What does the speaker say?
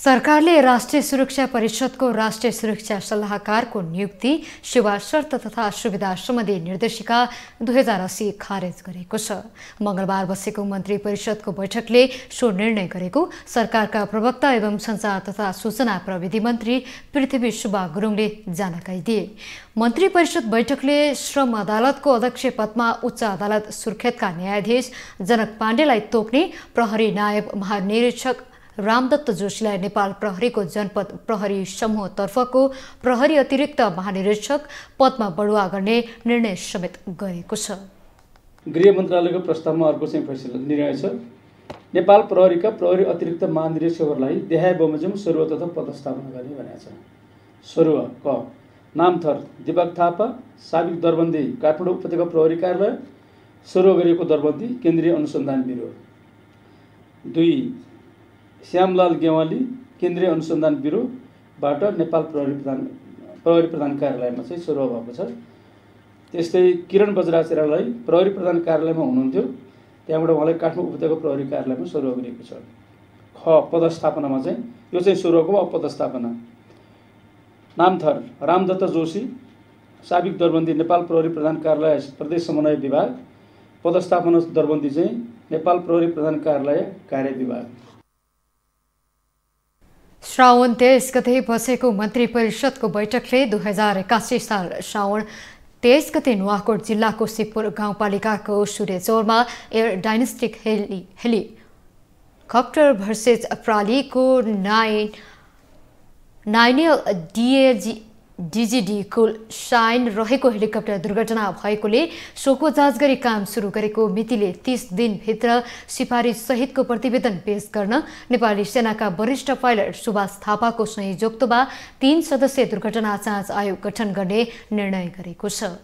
सरकारले राष्ट्रिय सुरक्षा परिषदको राष्ट्रिय सुरक्षा सल्लाहकारको नियुक्ति सेवा शर्त तथा सुविधा सम्बन्धी निर्देशिका दुई हजार असी खारेज गरेको छ मंगलबार बसेको मन्त्री परिषदको बैठकले सो निर्णय गरेको सरकारका प्रवक्ता एवं संचार तथा सूचना प्रविधि मन्त्री पृथ्वी सुब्बा गुरुङले जानकारी दिए मन्त्री परिषद बैठकले श्रम अदालतको अध्यक्ष पदमा उच्च अदालत सुर्खेतका न्यायाधीश जनक पाण्डेलाई तोक्ने प्रहरी नायब महानिरीक्षक रामदत्त जोशीलाई नेपाल प्रहरीको जनपद प्रहरी समूहतर्फको प्रहरी अतिरिक्त महानिरीक्षक पदमा बढुवा गर्ने निर्णय समेत गरेको छ गृह मन्त्रालयको प्रस्तावमा अर्को चाहिँ फैसला निर्णय छ नेपाल प्रहरीका प्रहरी अतिरिक्त महानिरीक्षकहरूलाई देहाय बमोजिम स्वरूह तथा पदस्थापना गर्ने भनेको छ स्वरूह क नामथर दिपक थापा साबिक दरबन्दी काठमाडौँ उपत्यका प्रहरी कार्यालय स्वरूह गरिएको दरबन्दी केन्द्रीय अनुसन्धान ब्युरो दुई श्यामलाल गेवाली केन्द्रीय अनुसन्धान ब्युरोबाट नेपाल प्रहरी प्रधान प्रहरी प्रधान कार्यालयमा चाहिँ सुरु भएको छ त्यस्तै किरण बज्राचार्यलाई प्रहरी प्रधान कार्यालयमा हुनुहुन्थ्यो त्यहाँबाट उहाँलाई काठमाडौँ उपत्यका प्रहरी कार्यालयमा सुरु गरिएको छ ख पदस्थापनामा चाहिँ यो चाहिँ भएको अपदस्थापना नामथर रामदत्त जोशी साबिक दरबन्दी नेपाल प्रहरी प्रधान कार्यालय प्रदेश समन्वय विभाग पदस्थापना दरबन्दी चाहिँ नेपाल प्रहरी प्रधान कार्यालय कार्य विभाग श्रावण तेइस गते बसेको मन्त्री परिषदको बैठकले दुई हजार एकासी साल श्रावण तेइस गते नुवाकोट जिल्लाको सिपुर गाउँपालिकाको सूर्यचौरमा एयर डाइनेस्टिक हेली हेलिकप्टर भर्सेज प्रालीको नाइन नाइनियल डिएजी डिजिडी कुल साइन रहेको हेलिकप्टर दुर्घटना भएकोले सोको जाँच गरी काम सुरु गरेको मितिले तीस दिनभित्र सहितको प्रतिवेदन पेश गर्न नेपाली सेनाका वरिष्ठ पाइलट सुभाष थापाको संयोजोक्तमा तीन सदस्यीय दुर्घटना जाँच आयोग गठन गर्ने निर्णय गरेको छ